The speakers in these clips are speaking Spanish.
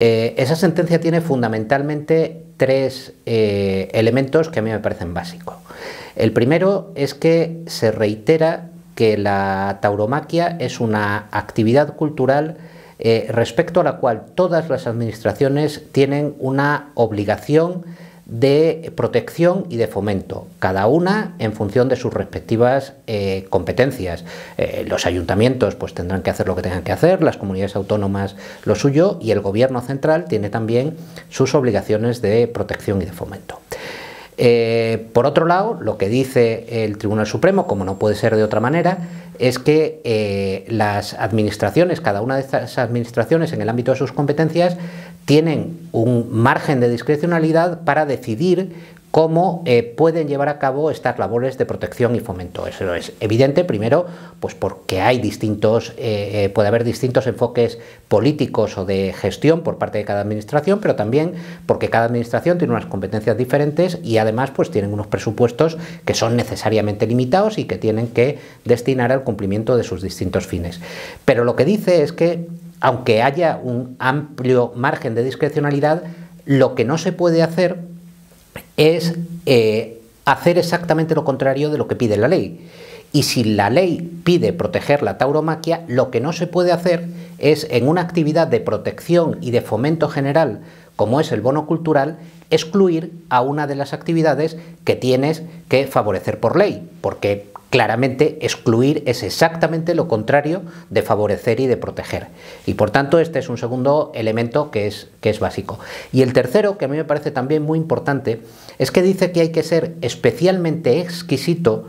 Eh, esa sentencia tiene fundamentalmente tres eh, elementos que a mí me parecen básicos. El primero es que se reitera que la tauromaquia es una actividad cultural eh, respecto a la cual todas las administraciones tienen una obligación de protección y de fomento, cada una en función de sus respectivas eh, competencias. Eh, los ayuntamientos pues tendrán que hacer lo que tengan que hacer, las comunidades autónomas lo suyo y el gobierno central tiene también sus obligaciones de protección y de fomento. Eh, por otro lado, lo que dice el Tribunal Supremo, como no puede ser de otra manera, es que eh, las administraciones, cada una de estas administraciones en el ámbito de sus competencias, tienen un margen de discrecionalidad para decidir cómo eh, pueden llevar a cabo estas labores de protección y fomento. Eso es evidente, primero, pues porque hay distintos, eh, eh, puede haber distintos enfoques políticos o de gestión por parte de cada administración, pero también porque cada administración tiene unas competencias diferentes y además pues tienen unos presupuestos que son necesariamente limitados y que tienen que destinar al cumplimiento de sus distintos fines. Pero lo que dice es que aunque haya un amplio margen de discrecionalidad, lo que no se puede hacer es eh, hacer exactamente lo contrario de lo que pide la ley. Y si la ley pide proteger la tauromaquia, lo que no se puede hacer es en una actividad de protección y de fomento general, como es el bono cultural, excluir a una de las actividades que tienes que favorecer por ley, porque Claramente, excluir es exactamente lo contrario de favorecer y de proteger. Y por tanto, este es un segundo elemento que es, que es básico. Y el tercero, que a mí me parece también muy importante, es que dice que hay que ser especialmente exquisito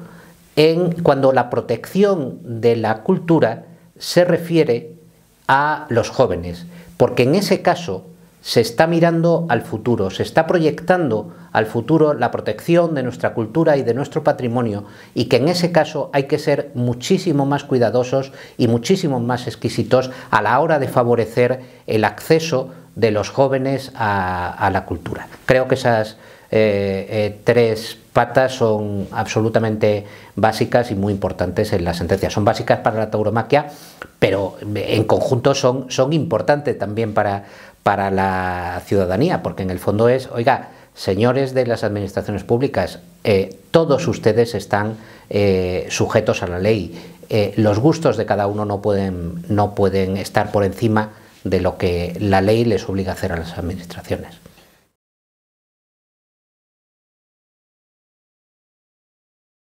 en cuando la protección de la cultura se refiere a los jóvenes, porque en ese caso se está mirando al futuro, se está proyectando al futuro la protección de nuestra cultura y de nuestro patrimonio y que en ese caso hay que ser muchísimo más cuidadosos y muchísimo más exquisitos a la hora de favorecer el acceso de los jóvenes a, la cultura. Creo que esas eh, eh, tres patas son absolutamente básicas y muy importantes en la sentencia. Son básicas para la tauromaquia, pero en conjunto son, son importantes también para, para la ciudadanía, porque en el fondo es, oiga, señores de las administraciones públicas, eh, todos ustedes están eh, sujetos a la ley. Eh, los gustos de cada uno no pueden estar por encima de lo que la ley les obliga a hacer a las administraciones.